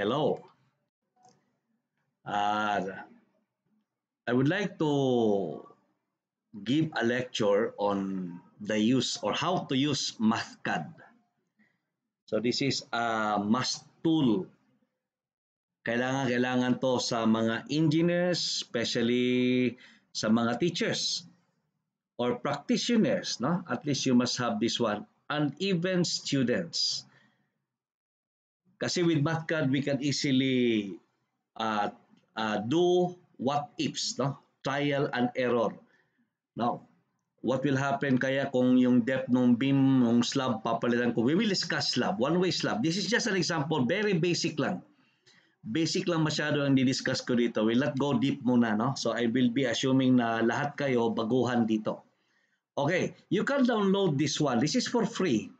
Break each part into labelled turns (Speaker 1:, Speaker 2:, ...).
Speaker 1: Hello. Uh, I would like to give a lecture on the use or how to use MathCAD. So this is a must tool. Kailangan-kailangan to sa mga engineers, especially sa mga teachers or practitioners. No? At least you must have this one. And even students. Kasi with MathCAD, we can easily uh, uh, do what ifs, no? Trial and error. Now, what will happen kaya kung yung depth ng beam, ng slab, papalitan ko? We will discuss slab, one-way slab. This is just an example, very basic lang. Basic lang masyado ang didiscuss ko dito. We'll not go deep muna, no? So, I will be assuming na lahat kayo baguhan dito. Okay, you can download this one. This is for free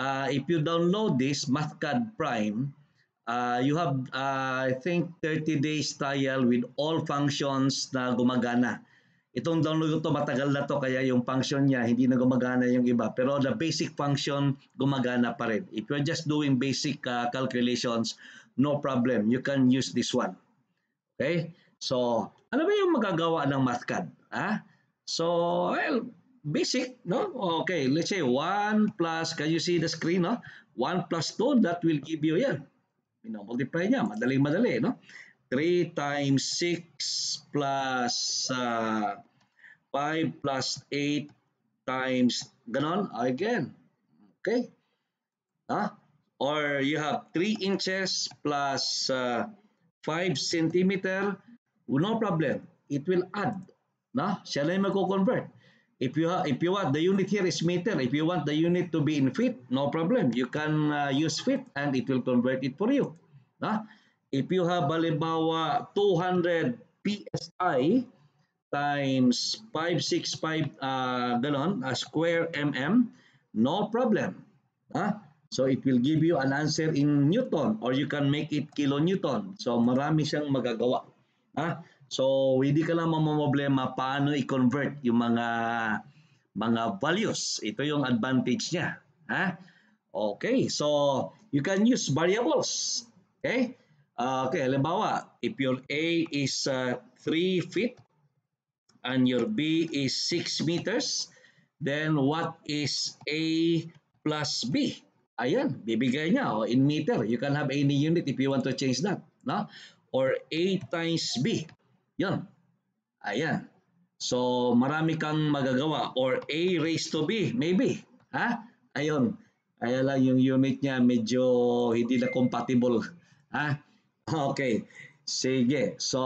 Speaker 1: uh, if you download this, MathCAD Prime, uh, you have, uh, I think, 30 days trial with all functions na gumagana. Itong download to matagal na to kaya yung function niya hindi na gumagana yung iba. Pero the basic function gumagana pa rin. If you're just doing basic uh, calculations, no problem. You can use this one. Okay? So, ano ba yung magagawa ng MathCAD? Ah? So, well, basic, no? Okay, let's say 1 plus, can you see the screen, no? 1 plus 2, that will give you yan. You multiply niya, madaling-madali, no? 3 times 6 plus uh, 5 plus 8 times, ganon, again. Okay? Huh? Ah, or you have 3 inches plus uh, 5 centimeter, no problem. It will add. no? Siya na yung magko-convert. If you if you want the unit here is meter. If you want the unit to be in feet, no problem. You can uh, use feet and it will convert it for you. Nah? If you have halimbawa 200 PSI times 565 uh, gallon, a square mm, no problem. Nah? So it will give you an answer in Newton or you can make it kilonewton. So marami siyang magagawa. Nah? So, hindi ka lang mamamblema paano i-convert yung mga mga values. Ito yung advantage niya. Ha? Okay, so you can use variables. Okay? Uh, okay, halimbawa, if your A is uh, ah, 3 feet and your B is 6 meters, then what is A plus B? Ayan, bibigay niya oh, in meter. You can have any unit if you want to change that. No? Or A times B. Yun. Ayan. So, marami kang magagawa or A raised to B, maybe. Ha? Ayun. Kaya lang yung unit niya medyo hindi na compatible. Ha? Okay. Sige. So,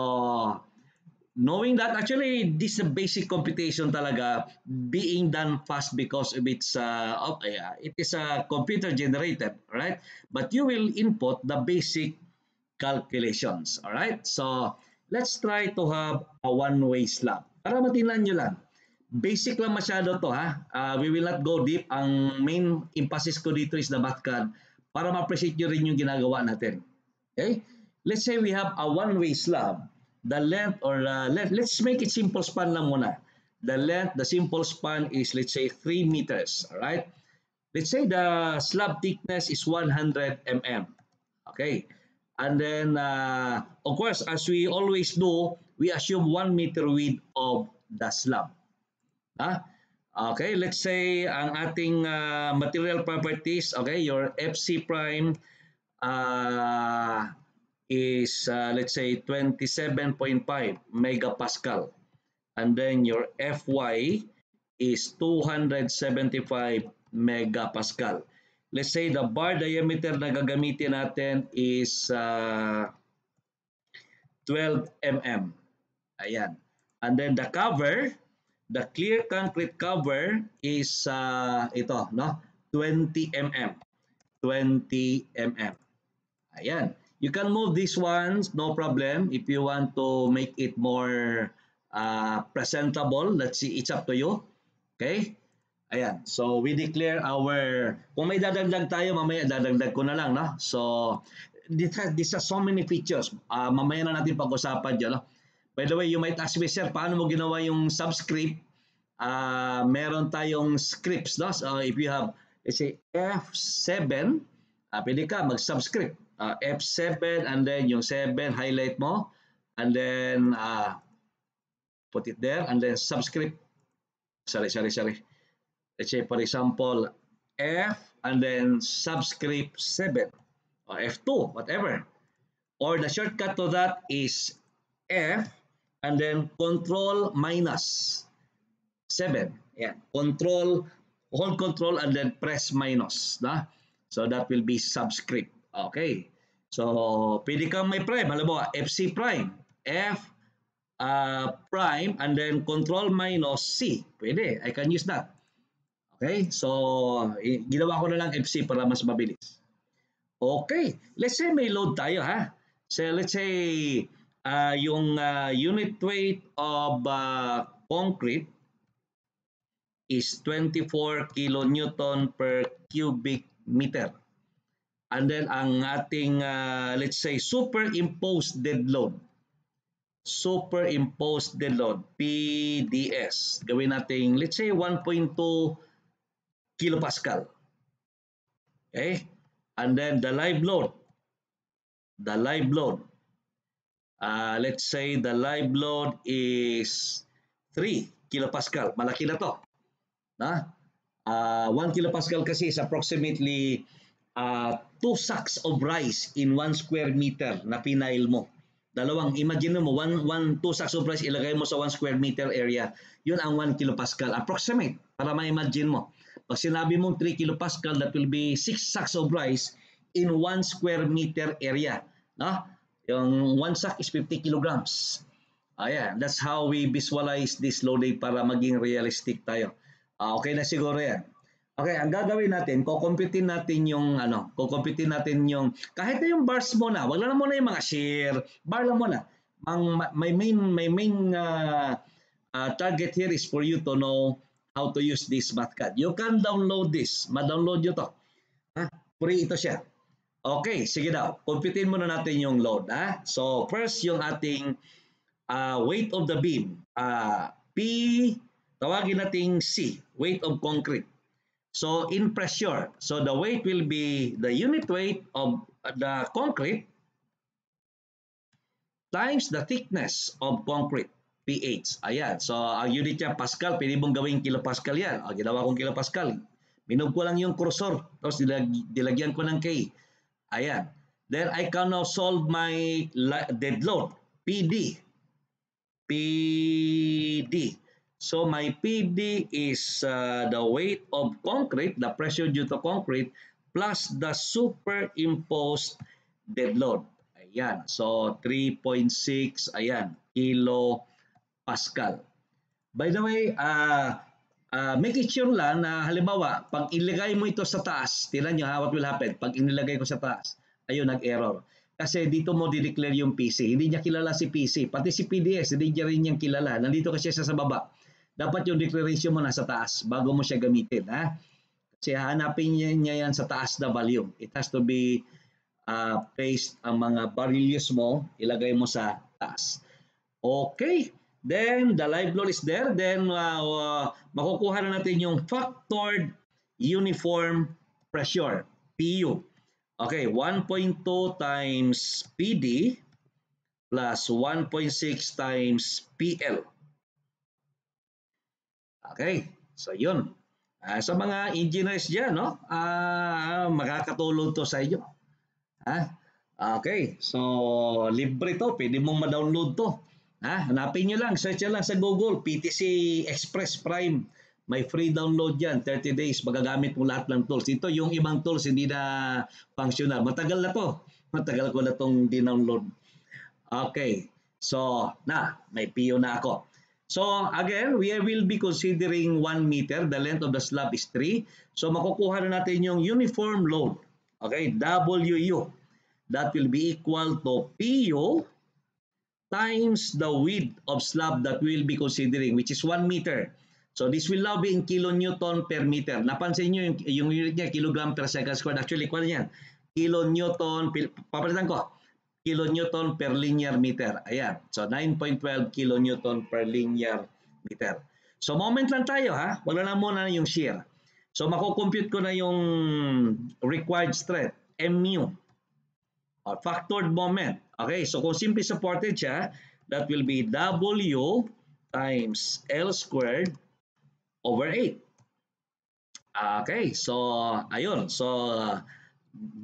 Speaker 1: knowing that actually this is a basic computation talaga being done fast because of its uh, of, uh, it is a computer generated, right? But you will input the basic calculations, all right? So, let's try to have a one-way slab. Para matinan nyo lang. Basic lang masyado to ha. Uh, we will not go deep. Ang main emphasis ko dito is the math card para ma-appreciate nyo rin yung ginagawa natin. Okay? Let's say we have a one-way slab. The length or the length, let's make it simple span lang muna. The length, the simple span is let's say 3 meters. Alright? Let's say the slab thickness is 100 mm. Okay? And then, uh, of course, as we always do, we assume 1 meter width of the slab. Huh? Okay, let's say ang ating uh, material properties, okay, your FC prime uh, is, uh, let's say, 27.5 megapascal. And then your FY is 275 megapascal let's say the bar diameter na gagamitin natin is uh, 12 mm. Ayan. And then the cover, the clear concrete cover is uh, ito, no? 20 mm. 20 mm. Ayan. You can move these ones, no problem. If you want to make it more uh, presentable, let's see, it's up to you. Okay? Ayan. So, we declare our... Kung may dadagdag tayo, mamaya dadagdag ko na lang. No? So, this has, this has so many features. Uh, mamaya na natin pag-usapan dyan. No? By the way, you might ask me, Sir, paano mo ginawa yung subscript? Uh, meron tayong scripts. No? So, if you have, let's say, F7, uh, ah, pwede ka mag-subscript. Uh, F7 and then yung 7, highlight mo. And then, uh, put it there. And then, subscript. Sorry, sorry, sorry Let's say, for example, F and then subscript 7 or F2, whatever. Or the shortcut to that is F and then control minus 7. Yeah, control, hold control and then press minus. Na? So that will be subscript. Okay. So, pwede kang may prime. Alam mo, FC prime. F uh, prime and then control minus C. Pwede. I can use that. Okay? So, ginawa ko na lang FC para mas mabilis. Okay. Let's say may load tayo ha. So, let's say uh, yung uh, unit weight of uh, concrete is 24 kilonewton per cubic meter. And then ang ating, uh, let's say, superimposed dead load. Superimposed dead load, PDS. Gawin natin, let's say, 1.2 kilopascal. Okay? Eh, and then the live load. The live load. Uh, let's say the live load is 3 kilopascal. Malaki na to. Na? Uh, 1 kilopascal kasi is approximately uh, 2 sacks of rice in 1 square meter na pinail mo. Dalawang, imagine mo, 1, 1, 2 sacks of rice ilagay mo sa 1 square meter area. Yun ang 1 kilopascal. Approximate, para ma-imagine mo. Pag sinabi mong 3 kilopascal, that will be 6 sacks of rice in 1 square meter area. No? Yung 1 sack is 50 kilograms. Ayan, that's how we visualize this slowly para maging realistic tayo. Uh, okay na siguro yan. Okay, ang gagawin natin, kukumpitin natin yung ano, kukumpitin natin yung kahit na yung bars muna, wag lang muna yung mga share, bar lang muna. Ang my main my main uh, uh, target here is for you to know how to use this MathCAD. You can download this. Ma-download nyo to. Ha? Free ito siya. Okay, sige daw. Computin muna natin yung load. Ha? So, first yung ating uh, weight of the beam. Uh, P, tawagin natin C, weight of concrete. So, in pressure. So, the weight will be the unit weight of the concrete times the thickness of concrete pH. Ayan. So, ang unit niya, Pascal. Pwede mong gawing kilopascal yan. O, ah, ginawa kong kilopascal. Minog ko lang yung cursor. Tapos, dilag dilagyan ko ng K. Ayan. Then, I can now solve my dead load. PD. PD. So, my PD is uh, the weight of concrete, the pressure due to concrete, plus the superimposed dead load. Ayan. So, 3.6, ayan, kilo Pascal. By the way, uh, uh, make it sure lang na halimbawa, pag ilagay mo ito sa taas, tira nyo ha, what will happen? Pag inilagay ko sa taas, ayun, nag-error. Kasi dito mo di-declare yung PC. Hindi niya kilala si PC. Pati si PDS, hindi niya rin niyang kilala. Nandito kasi siya sa baba. Dapat yung declaration mo nasa taas bago mo siya gamitin. Ha? Kasi hanapin niya, niya yan sa taas na value. It has to be uh, placed ang mga values mo, ilagay mo sa taas. Okay. Then, the live load is there. Then, uh, uh, makukuha na natin yung factored uniform pressure, PU. Okay, 1.2 times PD plus 1.6 times PL. Okay, so yun. Uh, sa mga engineers dyan, no? Uh, makakatulong to sa inyo. Ha? Huh? Okay, so libre to. Pwede mong ma-download to. Ha? Hanapin nyo lang, search nyo lang sa Google, PTC Express Prime. May free download yan, 30 days, magagamit mo lahat ng tools. Ito yung ibang tools hindi na functional. Matagal na to. Matagal ko na itong dinownload. Okay. So, na, may PO na ako. So, again, we will be considering 1 meter. The length of the slab is 3. So, makukuha na natin yung uniform load. Okay, WU. That will be equal to PU times the width of slab that we'll be considering, which is 1 meter. So this will now be in kilonewton per meter. Napansin nyo yung, yung unit niya, kilogram per second squared. Actually, kuha niyan. Kilonewton, papalitan ko. Kilonewton per linear meter. Ayan. So 9.12 kilonewton per linear meter. So moment lang tayo ha. Wala na muna yung shear. So makukompute ko na yung required strength, mu. Or oh, factored moment. Okay, so kung simply supported siya, that will be W times L squared over 8. Okay, so ayun. So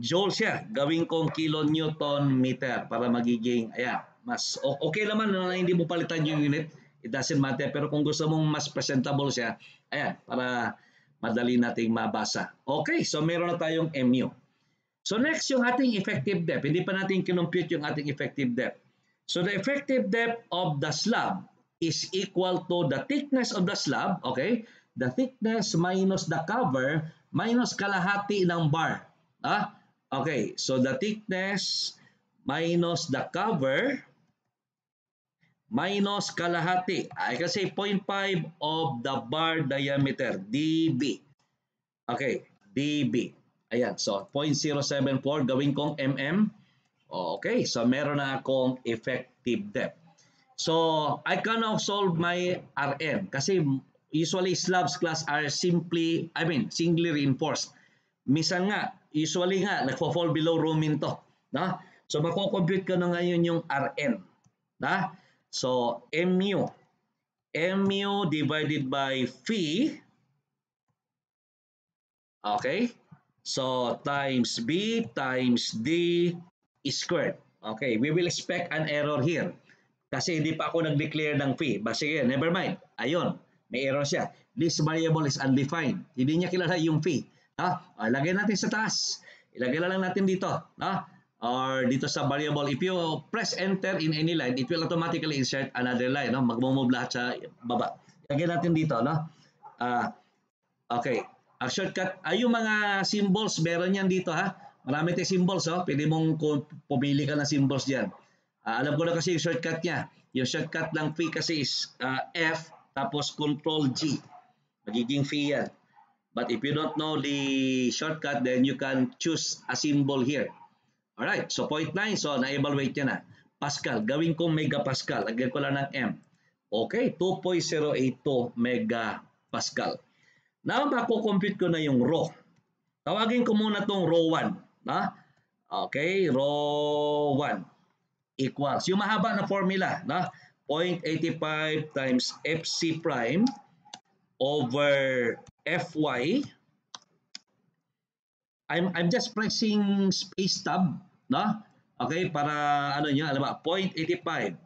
Speaker 1: joule siya. Gawin kong kilonewton meter para magiging, ayan, mas okay naman na hindi mo palitan yung unit. It doesn't matter. Pero kung gusto mong mas presentable siya, ayan, para madali nating mabasa. Okay, so meron na tayong MU. So next, yung ating effective depth. Hindi pa natin kinompute yung ating effective depth. So the effective depth of the slab is equal to the thickness of the slab, okay? The thickness minus the cover minus kalahati ng bar. Ah? Okay, so the thickness minus the cover minus kalahati. I can say 0.5 of the bar diameter, dB. Okay, dB. Ayan, so 0.074 gawin kong mm. Okay, so meron na akong effective depth. So, I can cannot solve my RM kasi usually slabs class are simply, I mean, singly reinforced. Misan nga, usually nga, nagpo-fall below Roman to. Na? So, makukompute ko na ngayon yung RM. Na? So, MU. MU divided by phi. Okay? So, times B times D squared. Okay, we will expect an error here. Kasi hindi pa ako nag-declare ng P. But sige, never mind. Ayun, may error siya. This variable is undefined. Hindi niya kilala yung P. Ha? Ah, lagay natin sa taas. Ilagay na lang natin dito. Ha? Or dito sa variable. If you press enter in any line, it will automatically insert another line. No? Mag-move lahat sa baba. Ilagay natin dito. No? Ah, okay. Ang shortcut, ay yung mga symbols, meron yan dito ha. Marami tayong symbols, oh. pwede mong pumili ka ng symbols dyan. Uh, alam ko na kasi yung shortcut niya. Yung shortcut lang fee kasi is uh, F tapos Control G. Magiging fee yan. But if you don't know the shortcut, then you can choose a symbol here. Alright, so 0.9, so na-evaluate na. Pascal, gawin ko megapascal. Lagyan ko lang ng M. Okay, 2.082 megapascal. Now, mako-compute ko na yung row. Tawagin ko muna tong row 1. Ha? Okay, row 1 equals. Yung mahaba na formula, na 0.85 times FC prime over FY. I'm, I'm just pressing space tab, na? Okay, para ano nyo, alam ba, 0.85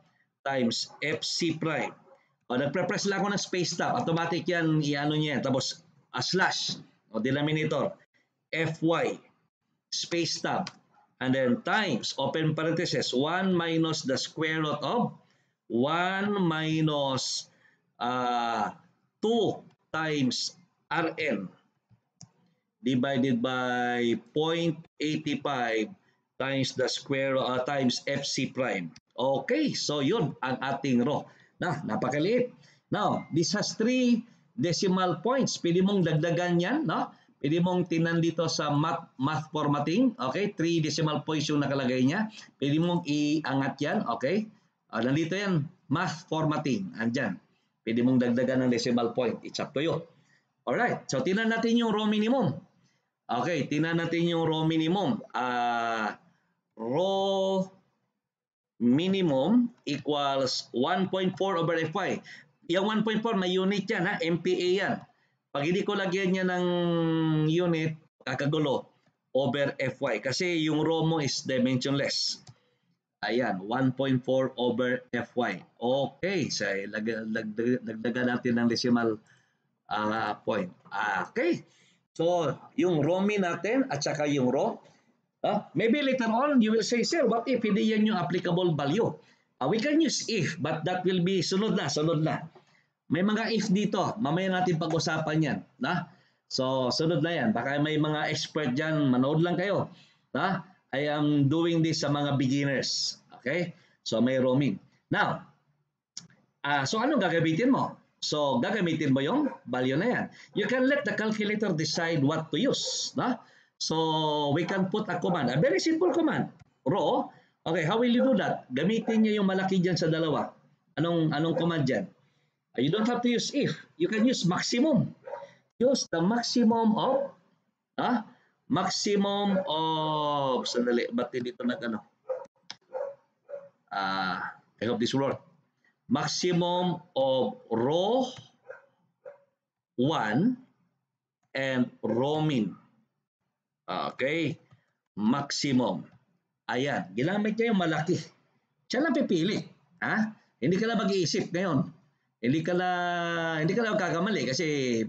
Speaker 1: times FC prime. O, nagpre-press lang ako ng space tab. Automatic yan, i-ano niya yan. Tapos, a slash o denominator fy space tab and then times open parenthesis 1 minus the square root of 1 minus uh, 2 times rn divided by 0.85 times the square uh, times fc prime. Okay, so yun ang ating row. Na, napakaliit. Now, this has three decimal points. Pwede mong dagdagan yan, no? Pwede mong tinan dito sa math, math formatting, okay? 3 decimal points yung nakalagay niya. Pwede mong iangat yan, okay? Uh, nandito yan, math formatting, andyan. Pwede mong dagdagan ng decimal point. It's up to you. Alright, so tinan natin yung raw minimum. Okay, tinan natin yung raw minimum. Uh, ah, raw minimum equals 1.4 over F5. Yung 1.4, may unit yan ha, MPA yan. Pag hindi ko lagyan niya ng unit, kakagulo over FY. Kasi yung row mo is dimensionless. Ayan, 1.4 over FY. Okay, so nagdaga natin ng decimal uh, point. Okay, so yung row natin at saka yung row, uh, ah, maybe later on you will say, Sir, what if hindi yan yung applicable value? Uh, we can use if, but that will be sunod na, sunod na. May mga if dito. Mamaya natin pag-usapan yan. Na? So, sunod na yan. Baka may mga expert dyan. Manood lang kayo. Na? I am doing this sa mga beginners. Okay? So, may roaming. Now, uh, so anong gagamitin mo? So, gagamitin mo yung value na yan. You can let the calculator decide what to use. No? So, we can put a command. A very simple command. Row. Okay, how will you do that? Gamitin niya yung malaki dyan sa dalawa. Anong, anong command dyan? You don't have to use if. You can use maximum. Use the maximum of ah, maximum of sandali, ba't dito nag ano? Ah, think of this word. Maximum of row 1 and roaming. Okay. Maximum. Ayan. Ginamit niya yung malaki. Siya lang pipili. Ha? Hindi ka lang mag-iisip ngayon hindi ka na hindi ka na magkakamali kasi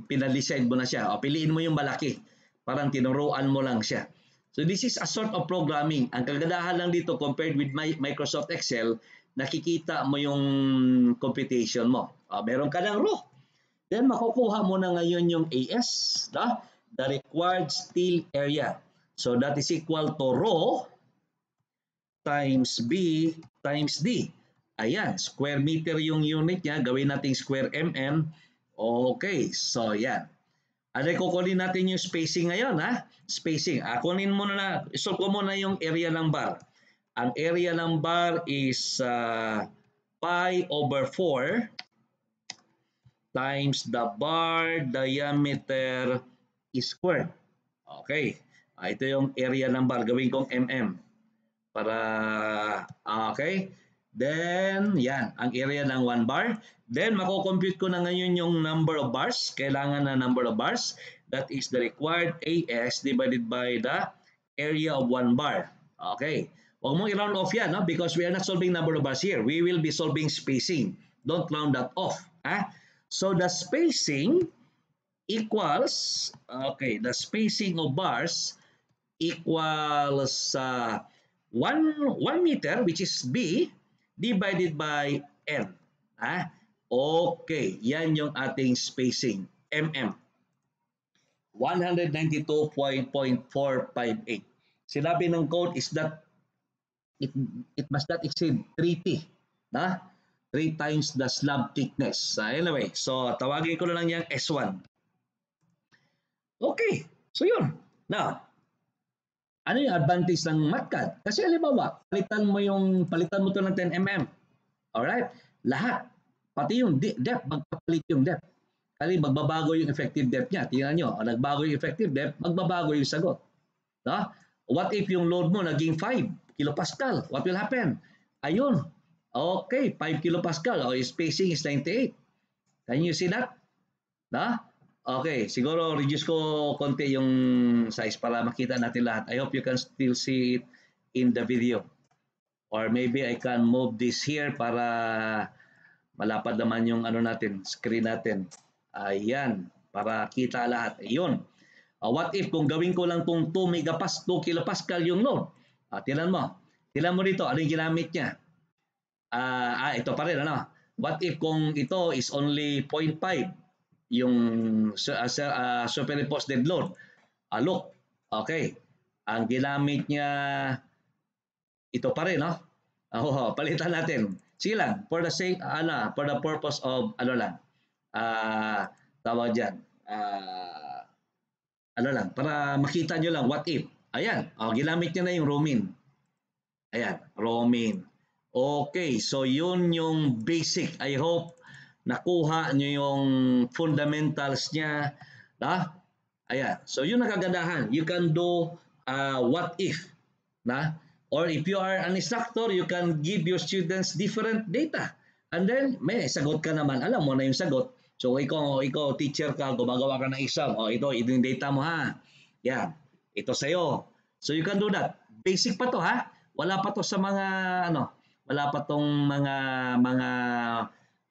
Speaker 1: pinalicide mo na siya. O, piliin mo yung malaki. Parang tinuruan mo lang siya. So this is a sort of programming. Ang kagandahan lang dito compared with my Microsoft Excel, nakikita mo yung computation mo. O, meron ka ng row. Then makukuha mo na ngayon yung AS, the, the required steel area. So that is equal to row times B times D. Ayan, square meter yung unit niya. Gawin nating square mm. Okay, so yan. Aday, ano, kukunin natin yung spacing ngayon, ha? Spacing. Ah, kunin muna na, isolve ko muna yung area ng bar. Ang area ng bar is uh, pi over 4 times the bar diameter squared. Okay. Ah, ito yung area ng bar. Gawin kong mm. Para, ah, okay. Then, yan, ang area ng 1 bar. Then, makukompute ko na ngayon yung number of bars. Kailangan na number of bars. That is the required AS divided by the area of 1 bar. Okay. Huwag mong i-round off yan, no? because we are not solving number of bars here. We will be solving spacing. Don't round that off. Ha? So, the spacing equals, okay, the spacing of bars equals uh, 1, 1 meter, which is B, divided by N. Ah, Okay, yan yung ating spacing, mm. 192.458. Sinabi ng code is that it, it must not exceed 3T. Na? 3 times the slab thickness. Uh, anyway, so tawagin ko na lang yung S1. Okay, so yun. Now, ano yung advantage ng MatCat? Kasi halimbawa, palitan mo yung palitan mo to ng 10 mm. All right? Lahat. Pati yung depth, magpapalit yung depth. Kasi magbabago yung effective depth niya. Tingnan niyo, oh, nagbago yung effective depth, magbabago yung sagot. No? Diba? What if yung load mo naging 5 kilopascal? What will happen? Ayun. Okay, 5 kilopascal. O, oh, spacing is 98. Can you see that? No? Diba? Okay, siguro reduce ko konti yung size para makita natin lahat. I hope you can still see it in the video. Or maybe I can move this here para malapad naman yung ano natin, screen natin. Ayan, para kita lahat. Ayun. Uh, what if kung gawin ko lang pong 2 megapas, 2 kilopascal yung load? Uh, tinan mo. Tinan mo rito, ano yung ginamit niya? Uh, ah, ito pa rin, ano? What if kung ito is only 0.5? yung uh, uh, ah, superimposed load. Uh, ah, look, okay. Ang ginamit niya, ito pa rin, no? Oh, palitan natin. Sige lang, for the sake, ano, for the purpose of, ano lang, uh, tawag dyan, uh, ano lang, para makita nyo lang, what if. Ayan, oh, ginamit niya na yung Romin. Ayan, Romin. Okay, so yun yung basic. I hope nakuha nyo yung fundamentals niya. Na? Ayan. So, yun nakagandahan. You can do uh, what if. Na? Or if you are an instructor, you can give your students different data. And then, may sagot ka naman. Alam mo na yung sagot. So, ikaw, ikaw teacher ka, gumagawa ka ng exam. Oh, ito, ito yung data mo ha. Yan. Ito sa'yo. So, you can do that. Basic pa to ha. Wala pa to sa mga, ano, wala pa tong mga, mga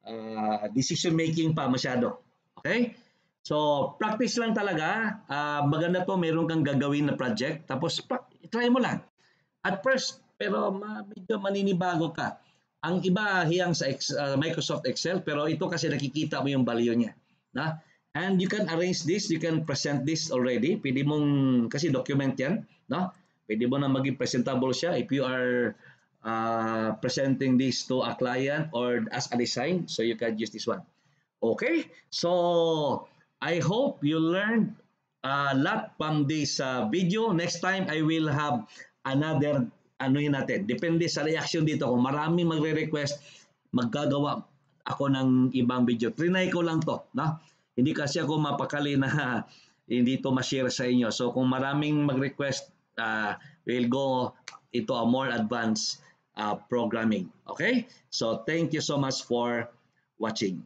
Speaker 1: uh, ah, decision making pa masyado. Okay? So, practice lang talaga. Uh, maganda to, meron kang gagawin na project. Tapos, try mo lang. At first, pero medyo maninibago ka. Ang iba, hiyang sa ex uh, Microsoft Excel, pero ito kasi nakikita mo yung value niya. Na? And you can arrange this, you can present this already. Pwede mong, kasi document yan. No? Pwede mo na maging presentable siya if you are uh, presenting this to a client or as a design. So you can use this one. Okay, so I hope you learned a lot from this uh, video. Next time, I will have another, ano yun natin, depende sa reaction dito. Kung marami magre-request, maggagawa ako ng ibang video. Trinay ko lang to, no? Hindi kasi ako mapakali na hindi to ma-share sa inyo. So kung maraming mag-request, uh, will go ito a more advanced uh, programming. Okay? So, thank you so much for watching.